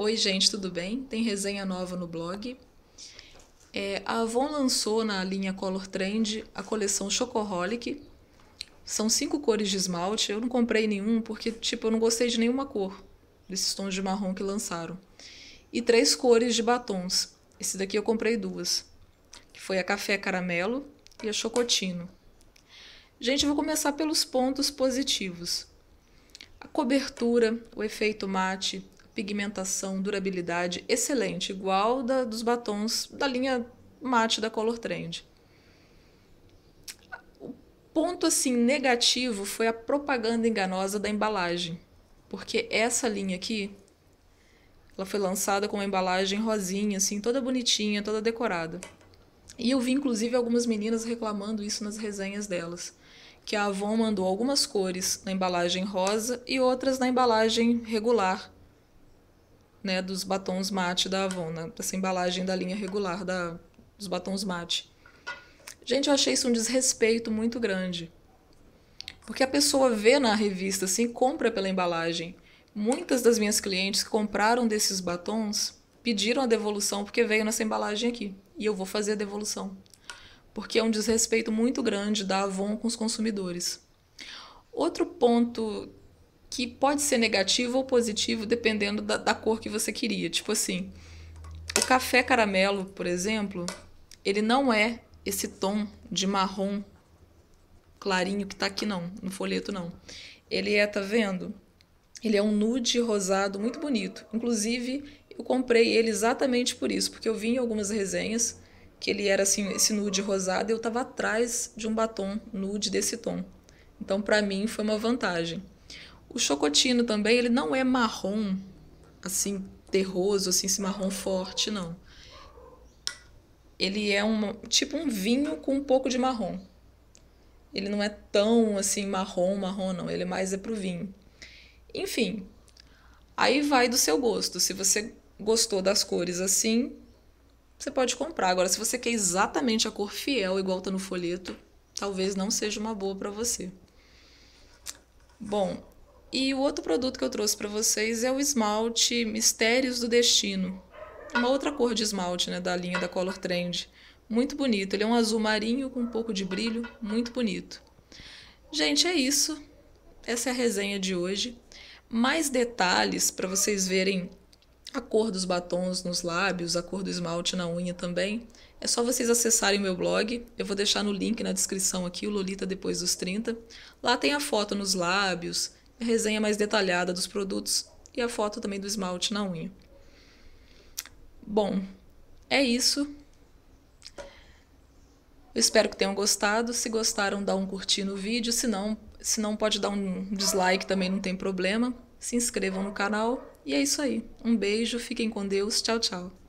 Oi, gente, tudo bem? Tem resenha nova no blog. É, a Avon lançou na linha Color Trend a coleção Chocoholic. São cinco cores de esmalte. Eu não comprei nenhum porque, tipo, eu não gostei de nenhuma cor desses tons de marrom que lançaram. E três cores de batons. Esse daqui eu comprei duas, que foi a café caramelo e a chocotino. Gente, eu vou começar pelos pontos positivos. A cobertura, o efeito mate, pigmentação, durabilidade excelente, igual da, dos batons da linha mate da Color Trend. O ponto assim negativo foi a propaganda enganosa da embalagem, porque essa linha aqui ela foi lançada com uma embalagem rosinha, assim, toda bonitinha, toda decorada. E eu vi inclusive algumas meninas reclamando isso nas resenhas delas que a Avon mandou algumas cores na embalagem rosa e outras na embalagem regular, né, dos batons mate da Avon, né, essa embalagem da linha regular da, dos batons mate. Gente, eu achei isso um desrespeito muito grande. Porque a pessoa vê na revista, assim, compra pela embalagem. Muitas das minhas clientes que compraram desses batons pediram a devolução porque veio nessa embalagem aqui. E eu vou fazer a devolução. Porque é um desrespeito muito grande da Avon com os consumidores. Outro ponto que pode ser negativo ou positivo dependendo da, da cor que você queria. Tipo assim, o café caramelo, por exemplo, ele não é esse tom de marrom clarinho que tá aqui não, no folheto não. Ele é, tá vendo? Ele é um nude rosado muito bonito. Inclusive, eu comprei ele exatamente por isso, porque eu vi em algumas resenhas que ele era assim, esse nude rosado, e eu tava atrás de um batom nude desse tom. Então, para mim foi uma vantagem. O chocotino também, ele não é marrom, assim, terroso, assim, esse marrom forte, não. Ele é um, tipo um vinho com um pouco de marrom. Ele não é tão, assim, marrom, marrom, não. Ele é mais é pro vinho. Enfim, aí vai do seu gosto. Se você gostou das cores assim, você pode comprar. Agora, se você quer exatamente a cor fiel, igual tá no folheto, talvez não seja uma boa para você. Bom, e o outro produto que eu trouxe para vocês é o esmalte Mistérios do Destino. Uma outra cor de esmalte, né, da linha da Color Trend. Muito bonito. Ele é um azul marinho com um pouco de brilho, muito bonito. Gente, é isso. Essa é a resenha de hoje. Mais detalhes para vocês verem a cor dos batons nos lábios, a cor do esmalte na unha também. É só vocês acessarem meu blog. Eu vou deixar no link na descrição aqui, o Lolita Depois dos 30. Lá tem a foto nos lábios, resenha mais detalhada dos produtos e a foto também do esmalte na unha. Bom, é isso. espero que tenham gostado. Se gostaram, dá um curtir no vídeo. Se não, se não pode dar um dislike também, não tem problema. Se inscrevam no canal. E é isso aí. Um beijo, fiquem com Deus. Tchau, tchau.